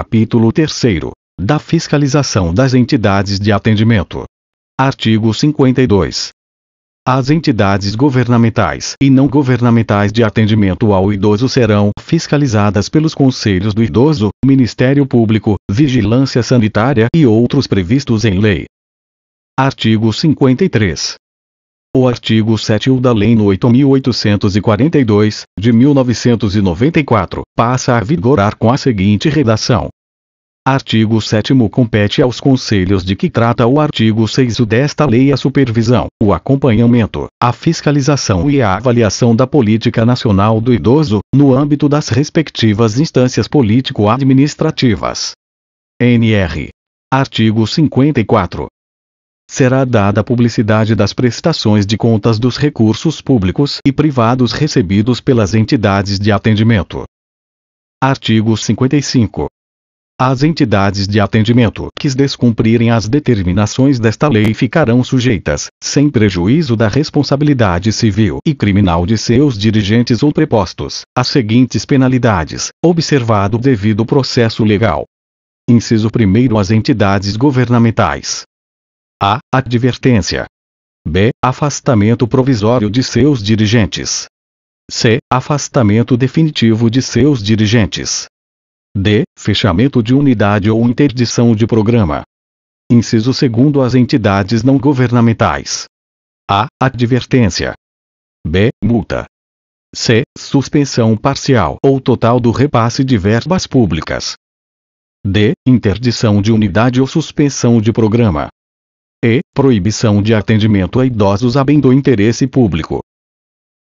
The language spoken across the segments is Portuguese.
Capítulo 3 Da fiscalização das entidades de atendimento. Artigo 52. As entidades governamentais e não governamentais de atendimento ao idoso serão fiscalizadas pelos Conselhos do Idoso, Ministério Público, Vigilância Sanitária e outros previstos em lei. Artigo 53. O artigo 7 da Lei no 8.842, de 1994, passa a vigorar com a seguinte redação. Artigo 7 Compete aos conselhos de que trata o artigo 6 desta lei a supervisão, o acompanhamento, a fiscalização e a avaliação da política nacional do idoso, no âmbito das respectivas instâncias político-administrativas. NR. Artigo 54 será dada publicidade das prestações de contas dos recursos públicos e privados recebidos pelas entidades de atendimento. Artigo 55. As entidades de atendimento que descumprirem as determinações desta lei ficarão sujeitas, sem prejuízo da responsabilidade civil e criminal de seus dirigentes ou prepostos, às seguintes penalidades, observado o devido processo legal. Inciso 1 As entidades governamentais, a. Advertência. B. Afastamento provisório de seus dirigentes. C. Afastamento definitivo de seus dirigentes. D. Fechamento de unidade ou interdição de programa. Inciso segundo as entidades não governamentais. A. Advertência. B. Multa. C. Suspensão parcial ou total do repasse de verbas públicas. D. Interdição de unidade ou suspensão de programa e proibição de atendimento a idosos além do interesse público.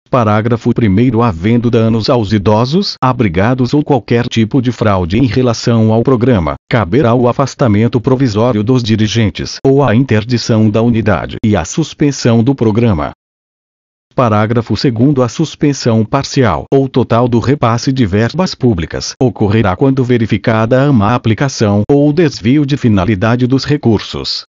Parágrafo 1 Havendo danos aos idosos abrigados ou qualquer tipo de fraude em relação ao programa, caberá o afastamento provisório dos dirigentes ou a interdição da unidade e a suspensão do programa. Parágrafo 2 A suspensão parcial ou total do repasse de verbas públicas ocorrerá quando verificada a má aplicação ou desvio de finalidade dos recursos,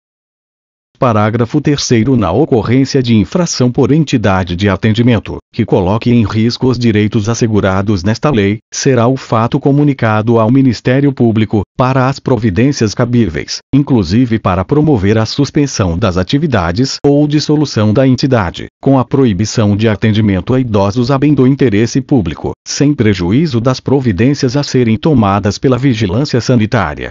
Parágrafo 3 Na ocorrência de infração por entidade de atendimento, que coloque em risco os direitos assegurados nesta lei, será o fato comunicado ao Ministério Público, para as providências cabíveis, inclusive para promover a suspensão das atividades ou dissolução da entidade, com a proibição de atendimento a idosos a bem do interesse público, sem prejuízo das providências a serem tomadas pela vigilância sanitária,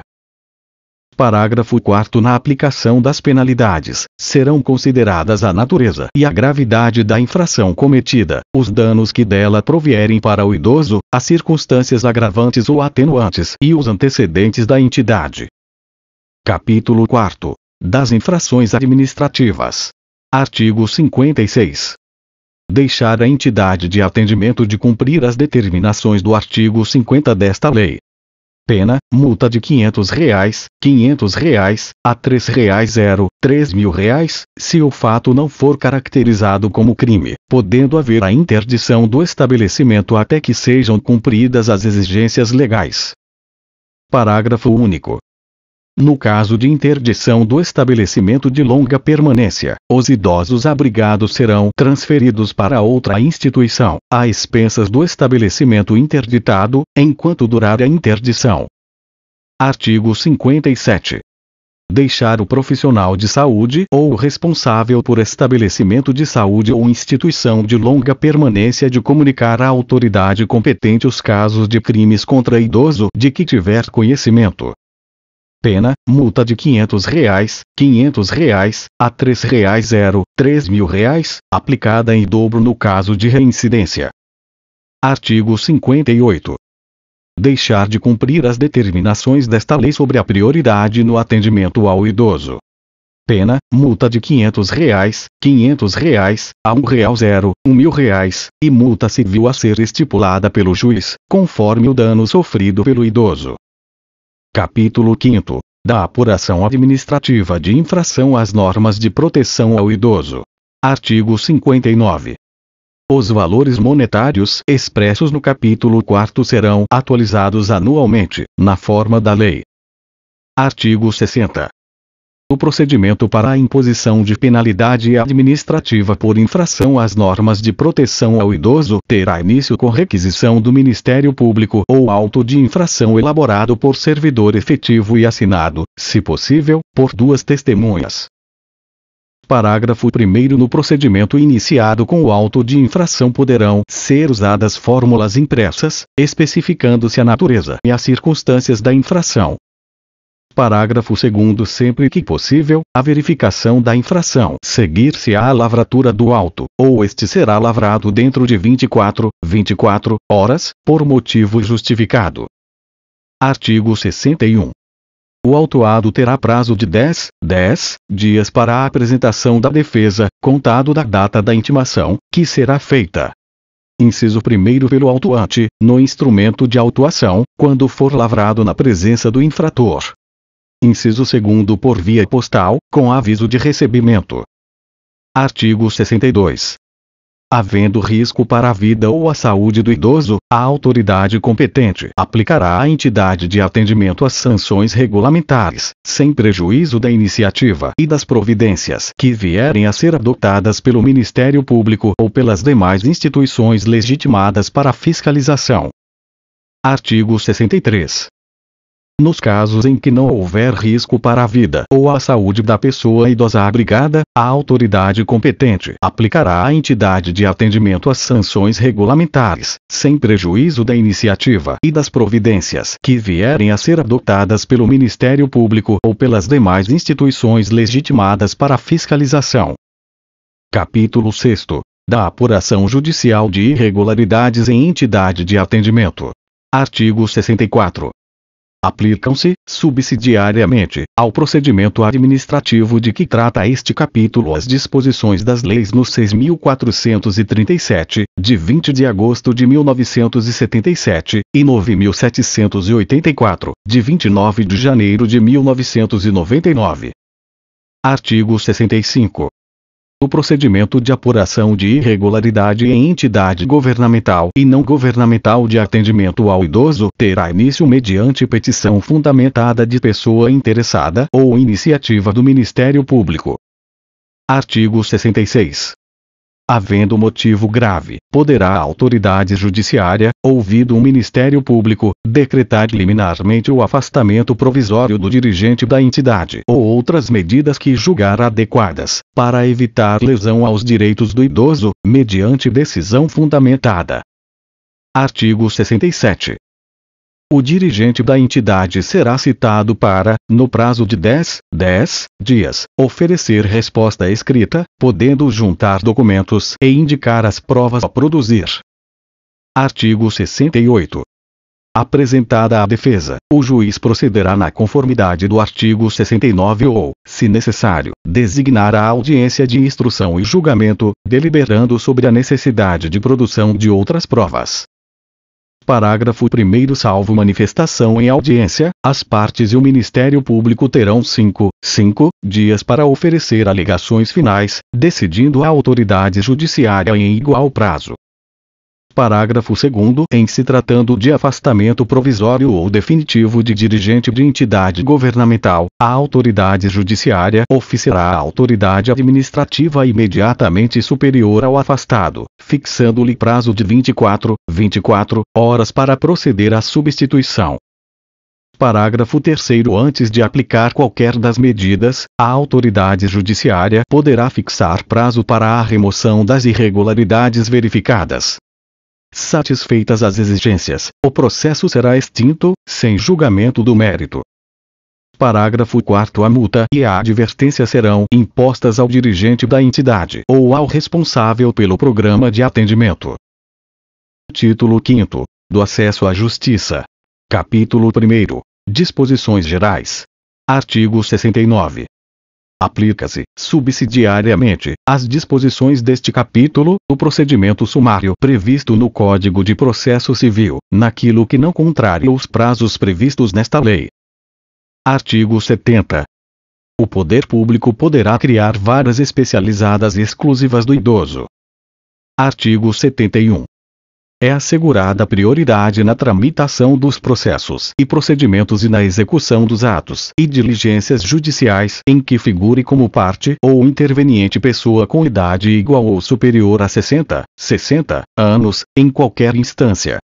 Parágrafo 4 Na aplicação das penalidades, serão consideradas a natureza e a gravidade da infração cometida, os danos que dela provierem para o idoso, as circunstâncias agravantes ou atenuantes e os antecedentes da entidade. Capítulo 4 Das infrações administrativas. Artigo 56 deixar a entidade de atendimento de cumprir as determinações do artigo 50 desta lei, Pena, multa de 500 reais, 500 reais, a 3 reais 0, 3 mil reais, se o fato não for caracterizado como crime, podendo haver a interdição do estabelecimento até que sejam cumpridas as exigências legais. Parágrafo único. No caso de interdição do estabelecimento de longa permanência, os idosos abrigados serão transferidos para outra instituição, a expensas do estabelecimento interditado, enquanto durar a interdição. Artigo 57. Deixar o profissional de saúde ou o responsável por estabelecimento de saúde ou instituição de longa permanência de comunicar à autoridade competente os casos de crimes contra idoso de que tiver conhecimento, Pena, multa de 500 reais, 500 reais, a 3 reais 0, 3 mil reais, aplicada em dobro no caso de reincidência. Artigo 58 deixar de cumprir as determinações desta lei sobre a prioridade no atendimento ao idoso. Pena, multa de R$ 500, reais, R$ 500, reais, a R$ 1,0, R$ 1.000, reais, e multa civil a ser estipulada pelo juiz, conforme o dano sofrido pelo idoso. Capítulo 5 Da apuração administrativa de infração às normas de proteção ao idoso. Artigo 59. Os valores monetários expressos no capítulo 4 serão atualizados anualmente, na forma da lei. Artigo 60. O procedimento para a imposição de penalidade administrativa por infração às normas de proteção ao idoso terá início com requisição do Ministério Público ou auto de infração elaborado por servidor efetivo e assinado, se possível, por duas testemunhas. Parágrafo 1 No procedimento iniciado com o auto de infração poderão ser usadas fórmulas impressas, especificando-se a natureza e as circunstâncias da infração, Parágrafo 2 Sempre que possível, a verificação da infração seguir-se-á à lavratura do auto, ou este será lavrado dentro de 24, 24 horas, por motivo justificado. Artigo 61. O autuado terá prazo de 10, 10 dias para a apresentação da defesa, contado da data da intimação, que será feita. Inciso 1 pelo autuante, no instrumento de autuação, quando for lavrado na presença do infrator, inciso 2 por via postal, com aviso de recebimento. Artigo 62. Havendo risco para a vida ou a saúde do idoso, a autoridade competente aplicará à entidade de atendimento as sanções regulamentares, sem prejuízo da iniciativa e das providências que vierem a ser adotadas pelo Ministério Público ou pelas demais instituições legitimadas para fiscalização. Artigo 63. Nos casos em que não houver risco para a vida ou a saúde da pessoa idosa abrigada, a autoridade competente aplicará à entidade de atendimento as sanções regulamentares, sem prejuízo da iniciativa e das providências que vierem a ser adotadas pelo Ministério Público ou pelas demais instituições legitimadas para fiscalização. Capítulo 6 da apuração judicial de irregularidades em entidade de atendimento. Artigo 64 aplicam-se, subsidiariamente, ao procedimento administrativo de que trata este capítulo as disposições das leis no 6.437, de 20 de agosto de 1977, e 9.784, de 29 de janeiro de 1999. Artigo 65 o procedimento de apuração de irregularidade em entidade governamental e não governamental de atendimento ao idoso terá início mediante petição fundamentada de pessoa interessada ou iniciativa do Ministério Público. Artigo 66 havendo motivo grave, poderá a autoridade judiciária, ouvido o Ministério Público, decretar liminarmente o afastamento provisório do dirigente da entidade ou outras medidas que julgar adequadas, para evitar lesão aos direitos do idoso, mediante decisão fundamentada. Artigo 67 o dirigente da entidade será citado para, no prazo de 10, 10 dias, oferecer resposta escrita, podendo juntar documentos e indicar as provas a produzir. Artigo 68. Apresentada a defesa, o juiz procederá na conformidade do artigo 69 ou, se necessário, designará a audiência de instrução e julgamento, deliberando sobre a necessidade de produção de outras provas. Parágrafo 1 Salvo manifestação em audiência, as partes e o Ministério Público terão 5, 5 dias para oferecer alegações finais, decidindo a autoridade judiciária em igual prazo. Parágrafo 2 Em se tratando de afastamento provisório ou definitivo de dirigente de entidade governamental, a autoridade judiciária oficiará a autoridade administrativa imediatamente superior ao afastado, fixando-lhe prazo de 24, 24 horas para proceder à substituição. Parágrafo 3 Antes de aplicar qualquer das medidas, a autoridade judiciária poderá fixar prazo para a remoção das irregularidades verificadas. Satisfeitas as exigências, o processo será extinto, sem julgamento do mérito. Parágrafo 4 A multa e a advertência serão impostas ao dirigente da entidade ou ao responsável pelo programa de atendimento. Título 5 Do acesso à justiça. Capítulo 1 Disposições gerais. Artigo 69 Aplica-se, subsidiariamente, às disposições deste capítulo, o procedimento sumário previsto no Código de Processo Civil, naquilo que não contraria os prazos previstos nesta lei. Artigo 70. O poder público poderá criar varas especializadas exclusivas do idoso. Artigo 71 é assegurada prioridade na tramitação dos processos e procedimentos e na execução dos atos e diligências judiciais em que figure como parte ou interveniente pessoa com idade igual ou superior a 60, 60 anos, em qualquer instância,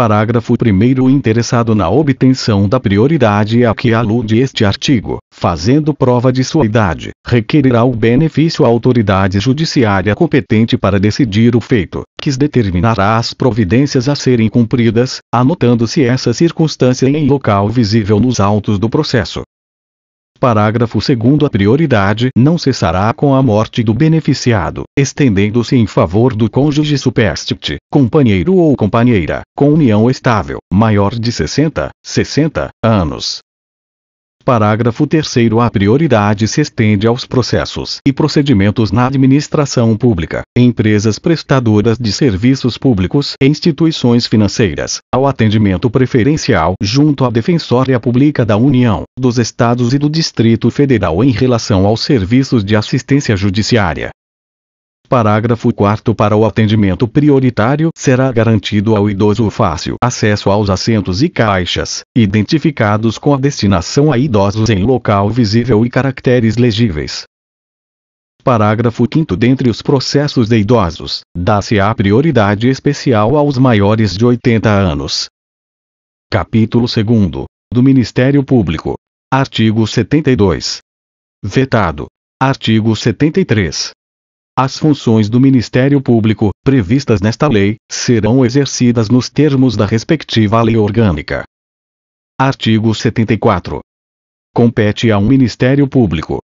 parágrafo 1 o interessado na obtenção da prioridade a que alude este artigo, fazendo prova de sua idade, requerirá o benefício à autoridade judiciária competente para decidir o feito, que determinará as providências a serem cumpridas, anotando-se essa circunstância em local visível nos autos do processo. Parágrafo 2 A prioridade não cessará com a morte do beneficiado, estendendo-se em favor do cônjuge superstite, companheiro ou companheira, com união estável, maior de 60, 60 anos, Parágrafo 3 A prioridade se estende aos processos e procedimentos na administração pública, empresas prestadoras de serviços públicos e instituições financeiras, ao atendimento preferencial junto à Defensoria Pública da União, dos Estados e do Distrito Federal em relação aos serviços de assistência judiciária, Parágrafo 4 Para o atendimento prioritário, será garantido ao idoso o fácil acesso aos assentos e caixas, identificados com a destinação a idosos em local visível e caracteres legíveis. Parágrafo 5 Dentre os processos de idosos, dá-se a prioridade especial aos maiores de 80 anos. Capítulo 2 Do Ministério Público. Artigo 72. Vetado. Artigo 73. As funções do Ministério Público, previstas nesta lei, serão exercidas nos termos da respectiva lei orgânica. Artigo 74. Compete ao Ministério Público.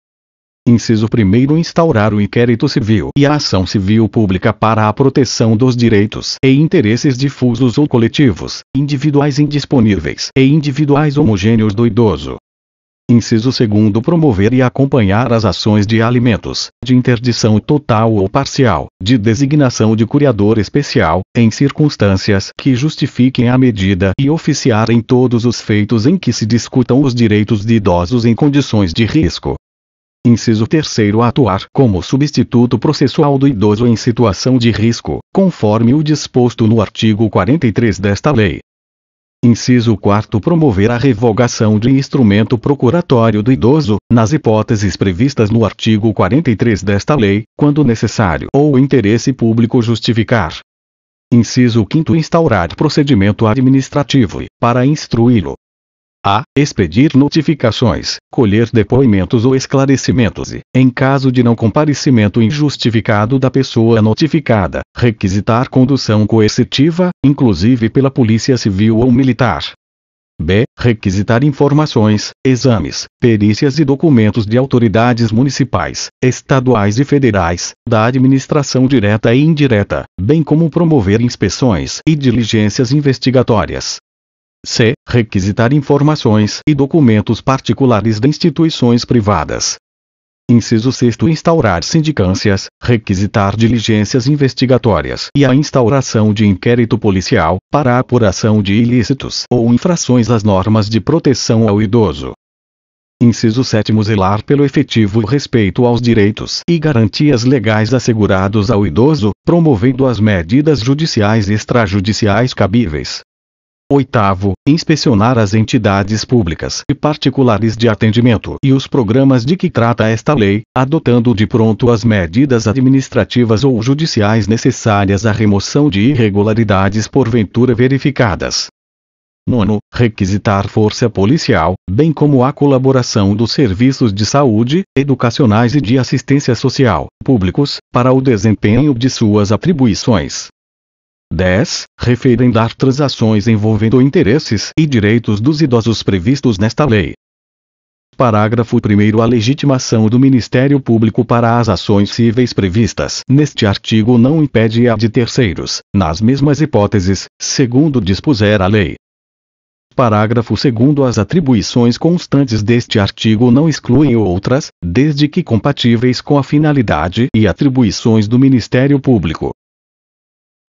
Inciso 1 Instaurar o inquérito civil e a ação civil pública para a proteção dos direitos e interesses difusos ou coletivos, individuais indisponíveis e individuais homogêneos do idoso, Inciso segundo promover e acompanhar as ações de alimentos, de interdição total ou parcial, de designação de curiador especial, em circunstâncias que justifiquem a medida e oficiar em todos os feitos em que se discutam os direitos de idosos em condições de risco. Inciso terceiro atuar como substituto processual do idoso em situação de risco, conforme o disposto no artigo 43 desta lei. Inciso 4 Promover a revogação de instrumento procuratório do idoso, nas hipóteses previstas no artigo 43 desta lei, quando necessário ou o interesse público justificar. Inciso 5 Instaurar procedimento administrativo, para instruí-lo, a expedir notificações, colher depoimentos ou esclarecimentos e, em caso de não comparecimento injustificado da pessoa notificada, requisitar condução coercitiva, inclusive pela Polícia Civil ou Militar. B. Requisitar informações, exames, perícias e documentos de autoridades municipais, estaduais e federais, da administração direta e indireta, bem como promover inspeções e diligências investigatórias, c. Requisitar informações e documentos particulares de instituições privadas. Inciso 6. Instaurar sindicâncias, requisitar diligências investigatórias e a instauração de inquérito policial, para apuração de ilícitos ou infrações às normas de proteção ao idoso. Inciso 7. Zelar pelo efetivo respeito aos direitos e garantias legais assegurados ao idoso, promovendo as medidas judiciais e extrajudiciais cabíveis Oitavo, inspecionar as entidades públicas e particulares de atendimento e os programas de que trata esta lei, adotando de pronto as medidas administrativas ou judiciais necessárias à remoção de irregularidades porventura verificadas. Nono, requisitar força policial, bem como a colaboração dos serviços de saúde, educacionais e de assistência social, públicos, para o desempenho de suas atribuições. 10. Referendar transações envolvendo interesses e direitos dos idosos previstos nesta lei. Parágrafo 1. A legitimação do Ministério Público para as ações cíveis previstas neste artigo não impede a de terceiros, nas mesmas hipóteses, segundo dispuser a lei. Parágrafo 2. As atribuições constantes deste artigo não excluem outras, desde que compatíveis com a finalidade e atribuições do Ministério Público.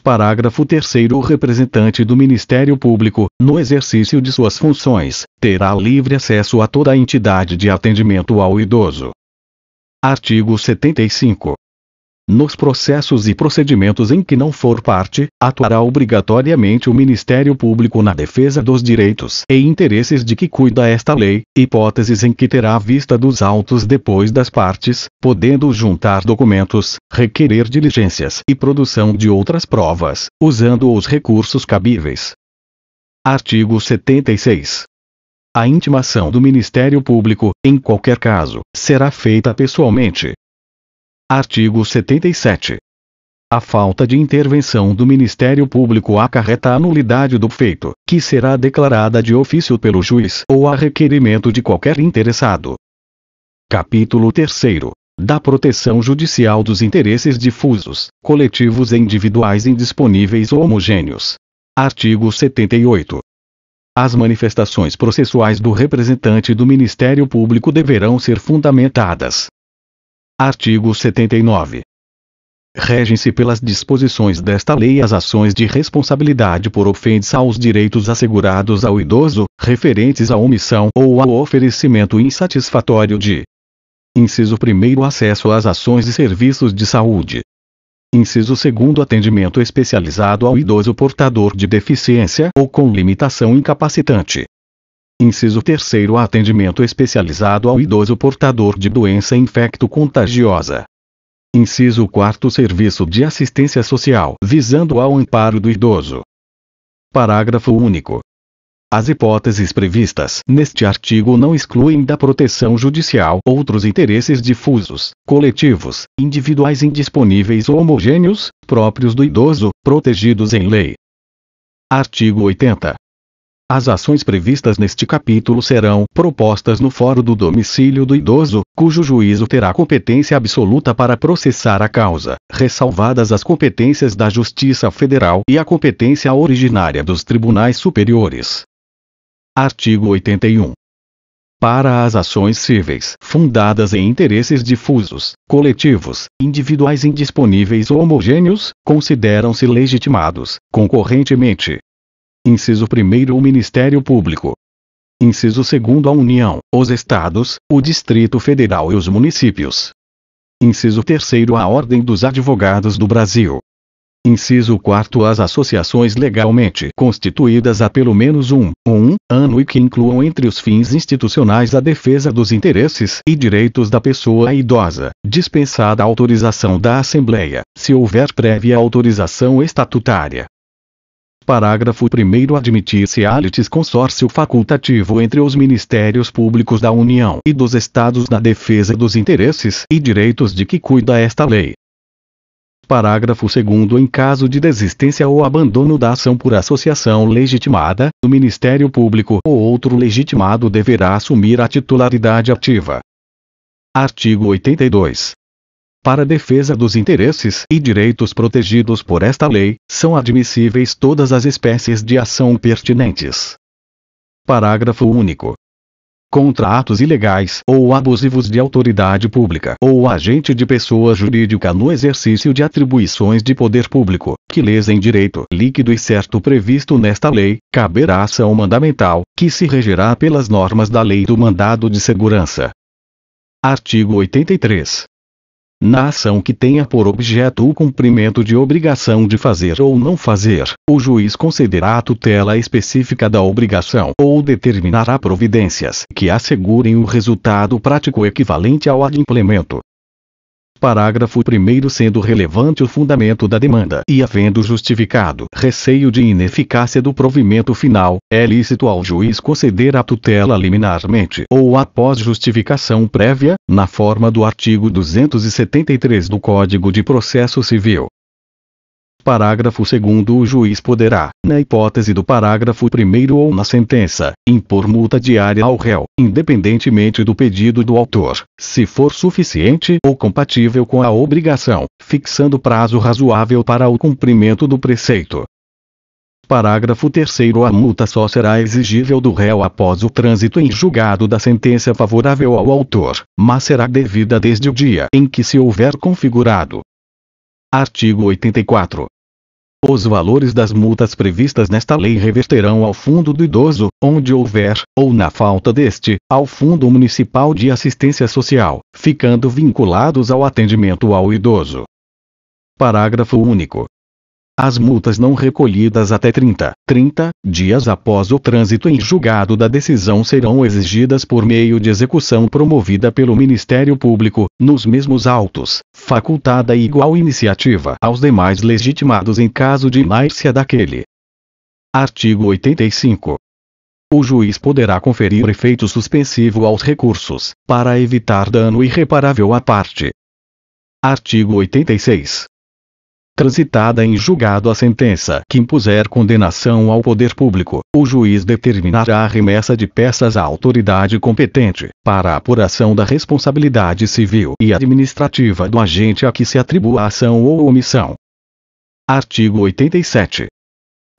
Parágrafo 3 O representante do Ministério Público, no exercício de suas funções, terá livre acesso a toda a entidade de atendimento ao idoso. Artigo 75. Nos processos e procedimentos em que não for parte, atuará obrigatoriamente o Ministério Público na defesa dos direitos e interesses de que cuida esta lei, hipóteses em que terá vista dos autos depois das partes, podendo juntar documentos, requerer diligências e produção de outras provas, usando os recursos cabíveis. Artigo 76. A intimação do Ministério Público, em qualquer caso, será feita pessoalmente, Artigo 77. A falta de intervenção do Ministério Público acarreta a nulidade do feito, que será declarada de ofício pelo juiz ou a requerimento de qualquer interessado. Capítulo 3 da proteção judicial dos interesses difusos, coletivos e individuais indisponíveis ou homogêneos. Artigo 78. As manifestações processuais do representante do Ministério Público deverão ser fundamentadas, Artigo 79. Regem-se pelas disposições desta lei as ações de responsabilidade por ofensa aos direitos assegurados ao idoso, referentes à omissão ou ao oferecimento insatisfatório de. Inciso 1 Acesso às ações e serviços de saúde. Inciso 2 Atendimento especializado ao idoso portador de deficiência ou com limitação incapacitante. Inciso 3 Atendimento especializado ao idoso portador de doença infecto-contagiosa. Inciso 4 Serviço de assistência social visando ao amparo do idoso. Parágrafo único. As hipóteses previstas neste artigo não excluem da proteção judicial outros interesses difusos, coletivos, individuais indisponíveis ou homogêneos, próprios do idoso, protegidos em lei. Artigo 80. As ações previstas neste capítulo serão propostas no fórum do domicílio do idoso, cujo juízo terá competência absoluta para processar a causa, ressalvadas as competências da Justiça Federal e a competência originária dos tribunais superiores. Artigo 81. Para as ações cíveis fundadas em interesses difusos, coletivos, individuais indisponíveis ou homogêneos, consideram-se legitimados, concorrentemente, Inciso 1 O Ministério Público. Inciso 2 A União, os Estados, o Distrito Federal e os municípios. Inciso 3 A Ordem dos Advogados do Brasil. Inciso 4 As associações legalmente constituídas há pelo menos um, um ano e que incluam entre os fins institucionais a defesa dos interesses e direitos da pessoa idosa, dispensada a autorização da Assembleia, se houver prévia autorização estatutária, Parágrafo 1 Admitir-se alites consórcio facultativo entre os Ministérios Públicos da União e dos Estados na defesa dos interesses e direitos de que cuida esta lei. Parágrafo 2 Em caso de desistência ou abandono da ação por associação legitimada, o Ministério Público ou outro legitimado deverá assumir a titularidade ativa. Artigo 82 para defesa dos interesses e direitos protegidos por esta lei, são admissíveis todas as espécies de ação pertinentes. Parágrafo único. Contra atos ilegais ou abusivos de autoridade pública ou agente de pessoa jurídica no exercício de atribuições de poder público, que lesem direito líquido e certo previsto nesta lei, caberá ação mandamental, que se regerá pelas normas da Lei do Mandado de Segurança. Artigo 83 na ação que tenha por objeto o cumprimento de obrigação de fazer ou não fazer, o juiz concederá a tutela específica da obrigação ou determinará providências que assegurem o resultado prático equivalente ao adimplemento. Parágrafo 1 Sendo relevante o fundamento da demanda e havendo justificado receio de ineficácia do provimento final, é lícito ao juiz conceder a tutela liminarmente ou após justificação prévia, na forma do artigo 273 do Código de Processo Civil. Parágrafo 2 O juiz poderá, na hipótese do parágrafo 1 ou na sentença, impor multa diária ao réu, independentemente do pedido do autor, se for suficiente ou compatível com a obrigação, fixando prazo razoável para o cumprimento do preceito. Parágrafo 3 A multa só será exigível do réu após o trânsito em julgado da sentença favorável ao autor, mas será devida desde o dia em que se houver configurado. Artigo 84. Os valores das multas previstas nesta lei reverterão ao Fundo do Idoso, onde houver, ou na falta deste, ao Fundo Municipal de Assistência Social, ficando vinculados ao atendimento ao idoso. Parágrafo único. As multas não recolhidas até 30, 30 dias após o trânsito em julgado da decisão serão exigidas por meio de execução promovida pelo Ministério Público, nos mesmos autos, facultada igual iniciativa aos demais legitimados em caso de inércia daquele. Artigo 85. O juiz poderá conferir efeito suspensivo aos recursos, para evitar dano irreparável à parte. Artigo 86 transitada em julgado a sentença que impuser condenação ao poder público, o juiz determinará a remessa de peças à autoridade competente, para apuração da responsabilidade civil e administrativa do agente a que se atribua a ação ou omissão. Artigo 87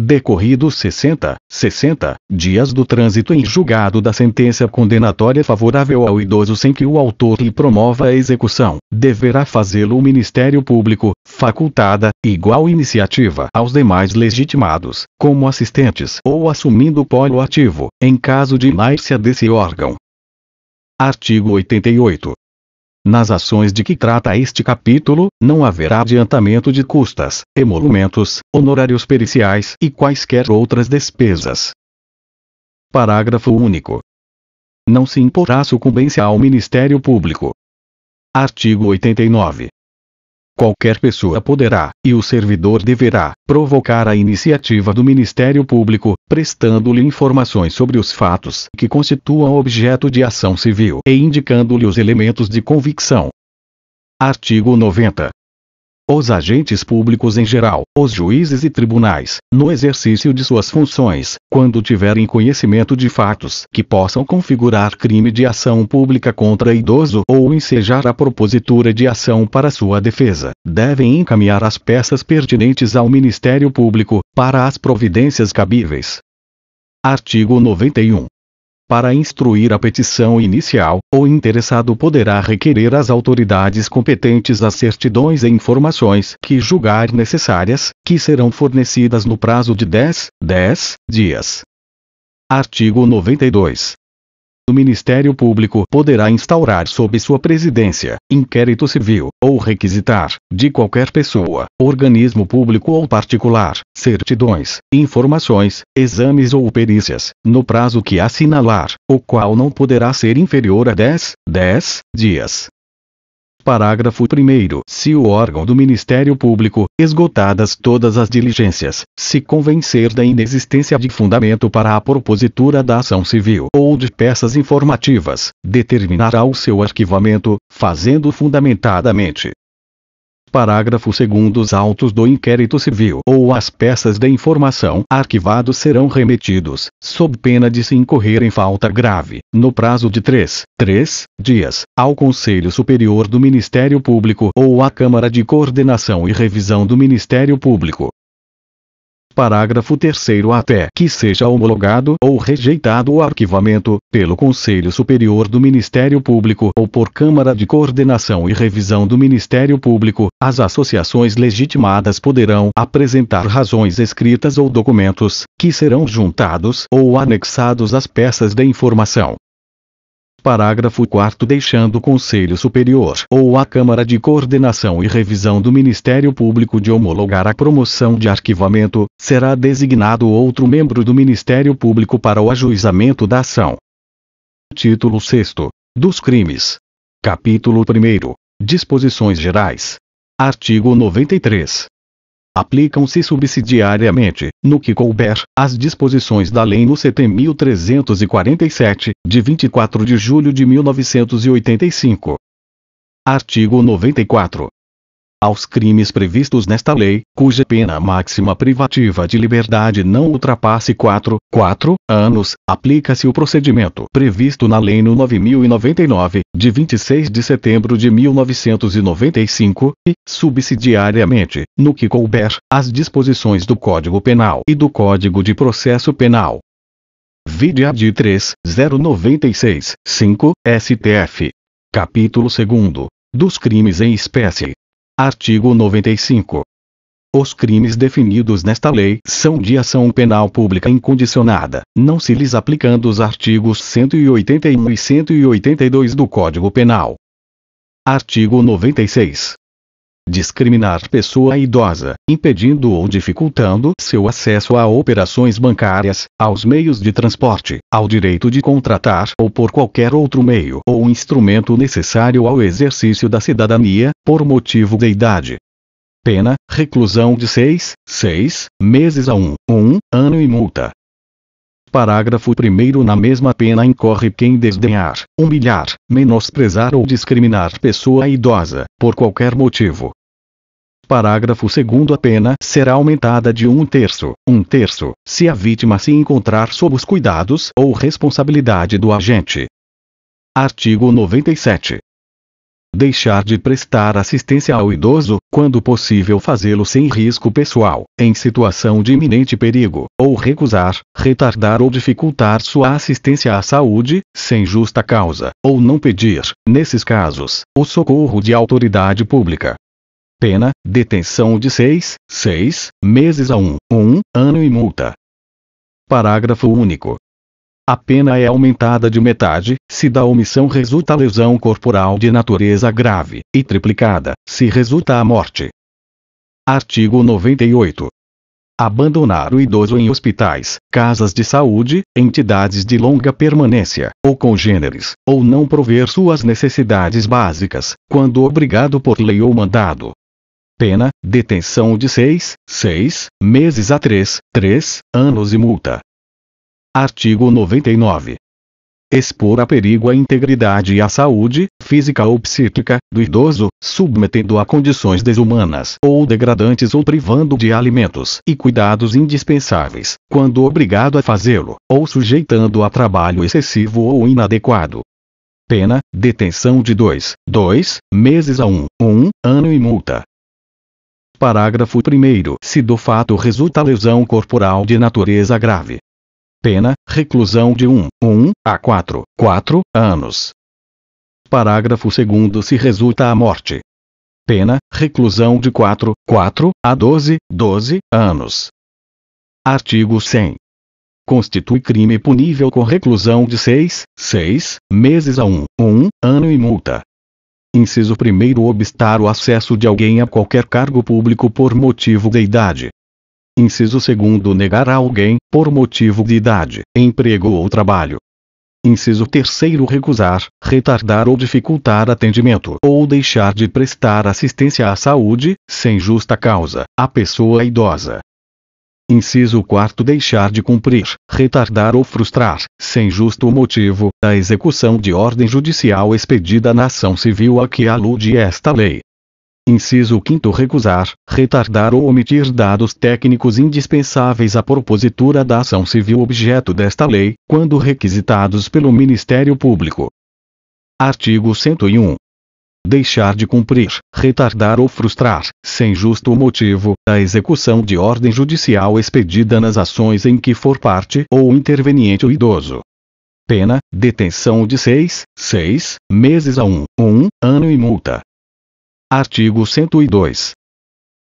decorridos 60, 60 dias do trânsito em julgado da sentença condenatória favorável ao idoso sem que o autor lhe promova a execução, deverá fazê-lo o Ministério Público, facultada, igual iniciativa aos demais legitimados, como assistentes ou assumindo polo ativo, em caso de inércia desse órgão. Artigo 88. Nas ações de que trata este capítulo, não haverá adiantamento de custas, emolumentos, honorários periciais e quaisquer outras despesas. Parágrafo único. Não se imporá sucumbência ao Ministério Público. Artigo 89 qualquer pessoa poderá, e o servidor deverá, provocar a iniciativa do Ministério Público, prestando-lhe informações sobre os fatos que constituam objeto de ação civil e indicando-lhe os elementos de convicção. Artigo 90 os agentes públicos em geral, os juízes e tribunais, no exercício de suas funções, quando tiverem conhecimento de fatos que possam configurar crime de ação pública contra idoso ou ensejar a propositura de ação para sua defesa, devem encaminhar as peças pertinentes ao Ministério Público, para as providências cabíveis. Artigo 91. Para instruir a petição inicial, o interessado poderá requerer às autoridades competentes as certidões e informações que julgar necessárias, que serão fornecidas no prazo de 10, 10 dias. Artigo 92 do Ministério Público poderá instaurar sob sua presidência, inquérito civil, ou requisitar, de qualquer pessoa, organismo público ou particular, certidões, informações, exames ou perícias, no prazo que assinalar, o qual não poderá ser inferior a 10, 10 dias, Parágrafo 1. Se o órgão do Ministério Público, esgotadas todas as diligências, se convencer da inexistência de fundamento para a propositura da ação civil ou de peças informativas, determinará o seu arquivamento, fazendo fundamentadamente Parágrafo 2 Os autos do inquérito civil ou as peças de informação arquivados serão remetidos, sob pena de se incorrer em falta grave, no prazo de 3, 3 dias, ao Conselho Superior do Ministério Público ou à Câmara de Coordenação e Revisão do Ministério Público, parágrafo 3 até que seja homologado ou rejeitado o arquivamento, pelo Conselho Superior do Ministério Público ou por Câmara de Coordenação e Revisão do Ministério Público, as associações legitimadas poderão apresentar razões escritas ou documentos, que serão juntados ou anexados às peças de informação Parágrafo 4 Deixando o Conselho Superior ou a Câmara de Coordenação e Revisão do Ministério Público de homologar a promoção de arquivamento, será designado outro membro do Ministério Público para o ajuizamento da ação. Título 6 Dos Crimes. Capítulo 1 Disposições Gerais. Artigo 93 aplicam-se subsidiariamente, no que couber, as disposições da Lei no CT 1347, de 24 de julho de 1985. Artigo 94 aos crimes previstos nesta lei, cuja pena máxima privativa de liberdade não ultrapasse 4, 4 anos, aplica-se o procedimento previsto na Lei no 9099, de 26 de setembro de 1995, e, subsidiariamente, no que couber, as disposições do Código Penal e do Código de Processo Penal. Vide a de 3096, 5, STF. Capítulo 2. Dos crimes em espécie. Artigo 95. Os crimes definidos nesta lei são de ação penal pública incondicionada, não se lhes aplicando os artigos 181 e 182 do Código Penal. Artigo 96 discriminar pessoa idosa, impedindo ou dificultando seu acesso a operações bancárias, aos meios de transporte, ao direito de contratar ou por qualquer outro meio ou instrumento necessário ao exercício da cidadania, por motivo de idade. Pena, reclusão de 6, 6 meses a 1, 1 ano e multa. Parágrafo 1 Na mesma pena incorre quem desdenhar, humilhar, menosprezar ou discriminar pessoa idosa, por qualquer motivo, Parágrafo 2 A pena será aumentada de um terço, um terço, se a vítima se encontrar sob os cuidados ou responsabilidade do agente. Artigo 97. Deixar de prestar assistência ao idoso, quando possível fazê-lo sem risco pessoal, em situação de iminente perigo, ou recusar, retardar ou dificultar sua assistência à saúde, sem justa causa, ou não pedir, nesses casos, o socorro de autoridade pública, Pena, detenção de 6, 6 meses a 1, 1 ano e multa. Parágrafo único. A pena é aumentada de metade, se da omissão resulta lesão corporal de natureza grave, e triplicada, se resulta a morte. Artigo 98. Abandonar o idoso em hospitais, casas de saúde, entidades de longa permanência, ou congêneres, ou não prover suas necessidades básicas, quando obrigado por lei ou mandado, Pena, detenção de 6, 6 meses a 3, 3 anos e multa. Artigo 99. Expor a perigo a integridade e a saúde, física ou psíquica, do idoso, submetendo a condições desumanas ou degradantes ou privando de alimentos e cuidados indispensáveis, quando obrigado a fazê-lo, ou sujeitando a trabalho excessivo ou inadequado. Pena, detenção de 2, 2 meses a 1, um, 1 um, ano e multa. Parágrafo 1. Se do fato resulta lesão corporal de natureza grave. Pena, reclusão de 1, 1 a 4, 4 anos. Parágrafo 2. Se resulta a morte. Pena, reclusão de 4, 4 a 12, 12 anos. Artigo 100. Constitui crime punível com reclusão de 6, 6 meses a 1, 1 ano e multa. Inciso 1 Obstar o acesso de alguém a qualquer cargo público por motivo de idade. Inciso 2 Negar a alguém, por motivo de idade, emprego ou trabalho. Inciso 3 Recusar, retardar ou dificultar atendimento ou deixar de prestar assistência à saúde, sem justa causa, à pessoa idosa, Inciso 4 Deixar de cumprir, retardar ou frustrar, sem justo motivo, a execução de ordem judicial expedida na ação civil a que alude esta lei. Inciso 5 Recusar, retardar ou omitir dados técnicos indispensáveis à propositura da ação civil objeto desta lei, quando requisitados pelo Ministério Público. Artigo 101 deixar de cumprir, retardar ou frustrar, sem justo motivo, a execução de ordem judicial expedida nas ações em que for parte ou interveniente o idoso. Pena, detenção de 6, 6 meses a 1, 1 ano e multa. Artigo 102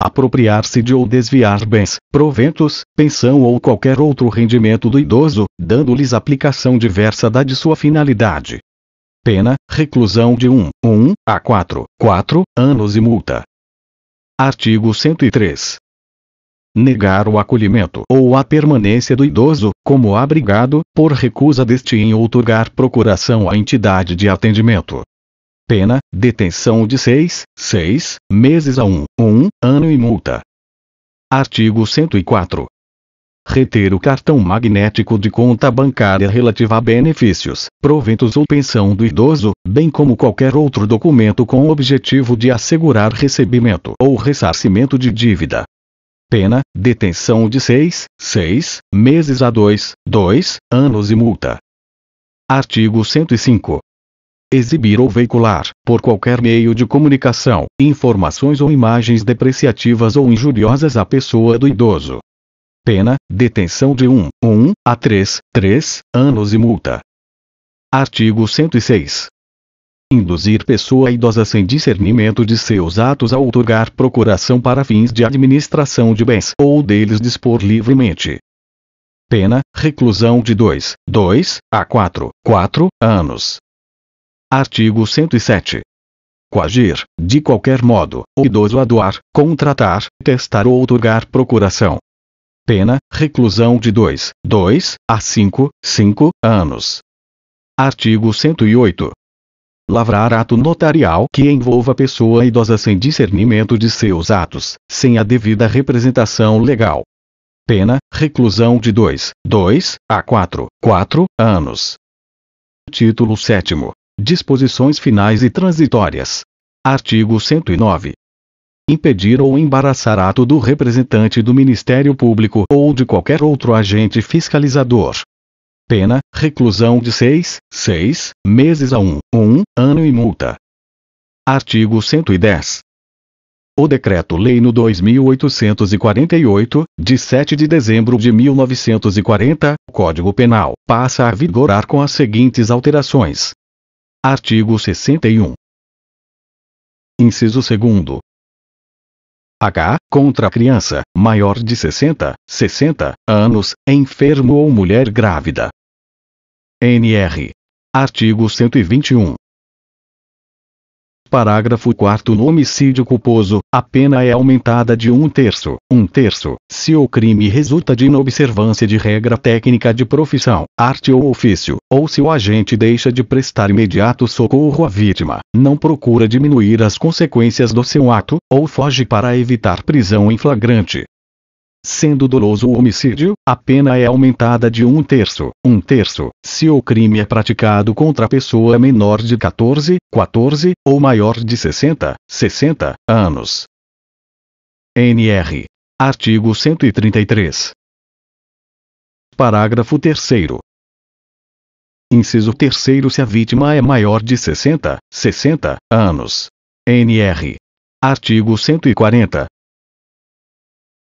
apropriar-se de ou desviar bens, proventos, pensão ou qualquer outro rendimento do idoso, dando-lhes aplicação diversa da de sua finalidade, Pena, reclusão de 1, 1 a 4, 4 anos e multa. Artigo 103. Negar o acolhimento ou a permanência do idoso, como abrigado, por recusa deste em outorgar procuração à entidade de atendimento. Pena, detenção de 6, 6 meses a 1, 1 ano e multa. Artigo 104 reter o cartão magnético de conta bancária relativa a benefícios, proventos ou pensão do idoso, bem como qualquer outro documento com o objetivo de assegurar recebimento ou ressarcimento de dívida. Pena, detenção de 6, 6 meses a 2, 2 anos e multa. Artigo 105 exibir ou veicular, por qualquer meio de comunicação, informações ou imagens depreciativas ou injuriosas à pessoa do idoso, Pena, detenção de 1, 1 a 3, 3 anos e multa. Artigo 106. Induzir pessoa idosa sem discernimento de seus atos a outorgar procuração para fins de administração de bens ou deles dispor livremente. Pena, reclusão de 2, 2 a 4, 4 anos. Artigo 107 coagir, de qualquer modo, o idoso a doar, contratar, testar ou outorgar procuração pena, reclusão de 2, 2 a 5, 5 anos. Artigo 108. Lavrar ato notarial que envolva pessoa idosa sem discernimento de seus atos, sem a devida representação legal. Pena, reclusão de 2, 2 a 4, 4 anos. Título 7. Disposições finais e transitórias. Artigo 109 impedir ou embaraçar ato do representante do Ministério Público ou de qualquer outro agente fiscalizador. Pena, reclusão de 6, 6 meses a 1, 1 ano e multa. Artigo 110. O Decreto-Lei no 2848, de 7 de dezembro de 1940, Código Penal, passa a vigorar com as seguintes alterações. Artigo 61. Inciso 2. H, contra criança, maior de 60, 60 anos, enfermo ou mulher grávida. NR. Artigo 121. Parágrafo 4 No homicídio culposo, a pena é aumentada de um terço, um terço, se o crime resulta de inobservância de regra técnica de profissão, arte ou ofício, ou se o agente deixa de prestar imediato socorro à vítima, não procura diminuir as consequências do seu ato, ou foge para evitar prisão em flagrante, Sendo doloso o homicídio, a pena é aumentada de um terço, um terço, se o crime é praticado contra a pessoa menor de 14, 14, ou maior de 60, 60 anos. NR. Artigo 133. Parágrafo 3. Inciso 3 Se a vítima é maior de 60, 60 anos. NR. Artigo 140.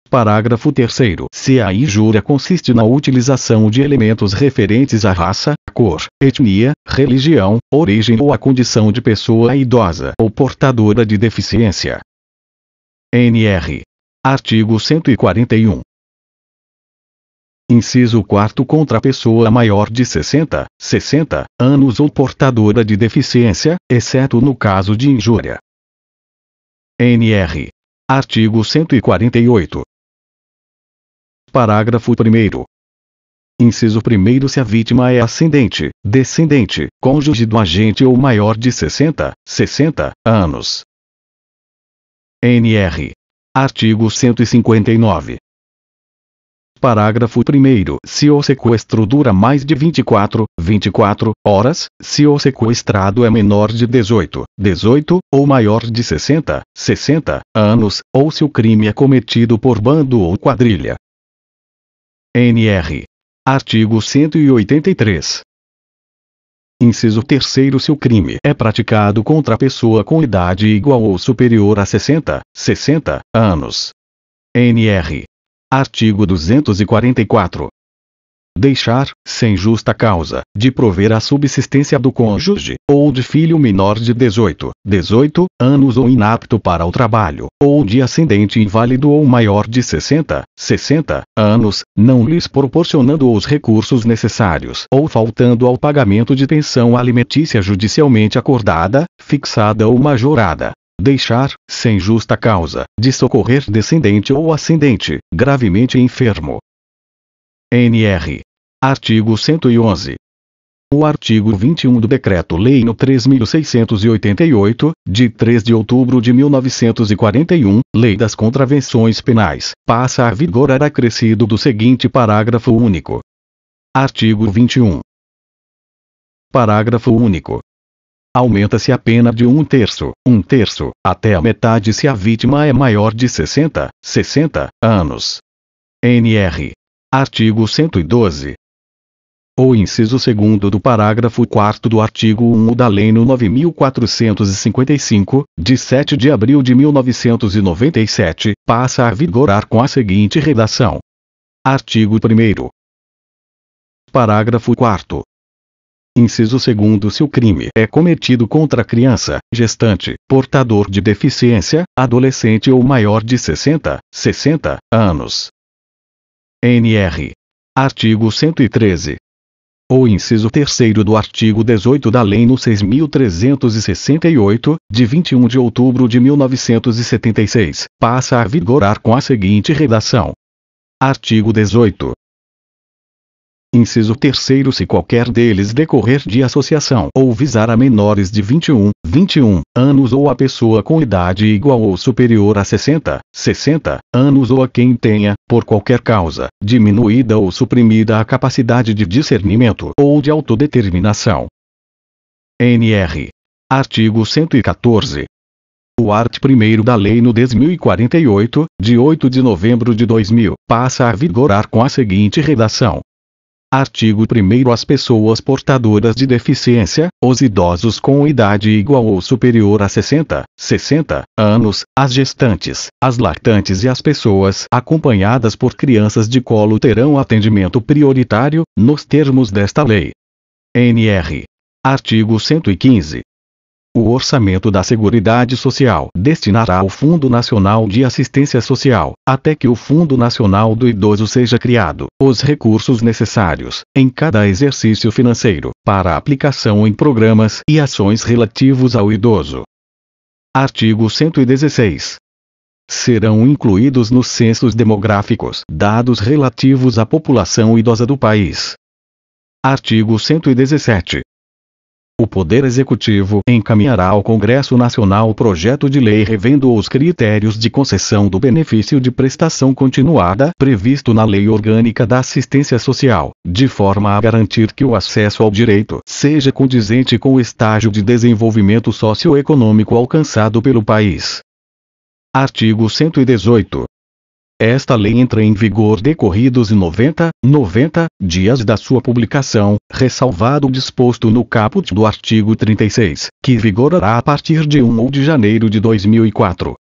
Parágrafo 3 Se a injúria consiste na utilização de elementos referentes à raça, cor, etnia, religião, origem ou à condição de pessoa idosa ou portadora de deficiência. NR. Artigo 141. Inciso 4 contra a pessoa maior de 60, 60 anos ou portadora de deficiência, exceto no caso de injúria. NR. Artigo 148. Parágrafo 1. Inciso 1 Se a vítima é ascendente, descendente, cônjuge do agente ou maior de 60, 60 anos. NR. Artigo 159. Parágrafo 1. Se o sequestro dura mais de 24, 24 horas, se o sequestrado é menor de 18, 18, ou maior de 60, 60 anos, ou se o crime é cometido por bando ou quadrilha, NR. Artigo 183. Inciso 3 Se o crime é praticado contra pessoa com idade igual ou superior a 60, 60 anos. NR. Artigo 244 deixar, sem justa causa, de prover a subsistência do cônjuge, ou de filho menor de 18, 18 anos ou inapto para o trabalho, ou de ascendente inválido ou maior de 60, 60 anos, não lhes proporcionando os recursos necessários ou faltando ao pagamento de pensão alimentícia judicialmente acordada, fixada ou majorada deixar, sem justa causa, de socorrer descendente ou ascendente, gravemente enfermo. NR Artigo 111. O artigo 21 do Decreto-Lei no 3688, de 3 de outubro de 1941, Lei das Contravenções Penais, passa a vigorar acrescido do seguinte parágrafo único. Artigo 21. Parágrafo único. Aumenta-se a pena de um terço, um terço, até a metade se a vítima é maior de 60, 60 anos. NR. Artigo 112 ou inciso 2 do parágrafo 4 do artigo 1 da Lei nº 9455, de 7 de abril de 1997, passa a vigorar com a seguinte redação. Artigo 1 Parágrafo 4 Inciso 2 Se o crime é cometido contra criança, gestante, portador de deficiência, adolescente ou maior de 60, 60 anos. NR. Artigo 113 ou inciso 3 do artigo 18 da Lei no 6.368, de 21 de outubro de 1976, passa a vigorar com a seguinte redação: Artigo 18. Inciso 3 Se qualquer deles decorrer de associação ou visar a menores de 21, 21 anos ou a pessoa com idade igual ou superior a 60, 60 anos ou a quem tenha, por qualquer causa, diminuída ou suprimida a capacidade de discernimento ou de autodeterminação. NR. Artigo 114. O art. 1 da Lei no 10.048, de 8 de novembro de 2000, passa a vigorar com a seguinte redação: Artigo 1 As pessoas portadoras de deficiência, os idosos com idade igual ou superior a 60, 60 anos, as gestantes, as lactantes e as pessoas acompanhadas por crianças de colo terão atendimento prioritário, nos termos desta lei. NR. Artigo 115. O orçamento da Seguridade Social destinará ao Fundo Nacional de Assistência Social, até que o Fundo Nacional do Idoso seja criado, os recursos necessários, em cada exercício financeiro, para aplicação em programas e ações relativos ao idoso. Artigo 116. Serão incluídos nos censos demográficos dados relativos à população idosa do país. Artigo 117. O Poder Executivo encaminhará ao Congresso Nacional o projeto de lei revendo os critérios de concessão do benefício de prestação continuada previsto na Lei Orgânica da Assistência Social, de forma a garantir que o acesso ao direito seja condizente com o estágio de desenvolvimento socioeconômico alcançado pelo país. Artigo 118. Esta lei entra em vigor decorridos 90, 90 dias da sua publicação, ressalvado o disposto no caput do artigo 36, que vigorará a partir de 1 de janeiro de 2004.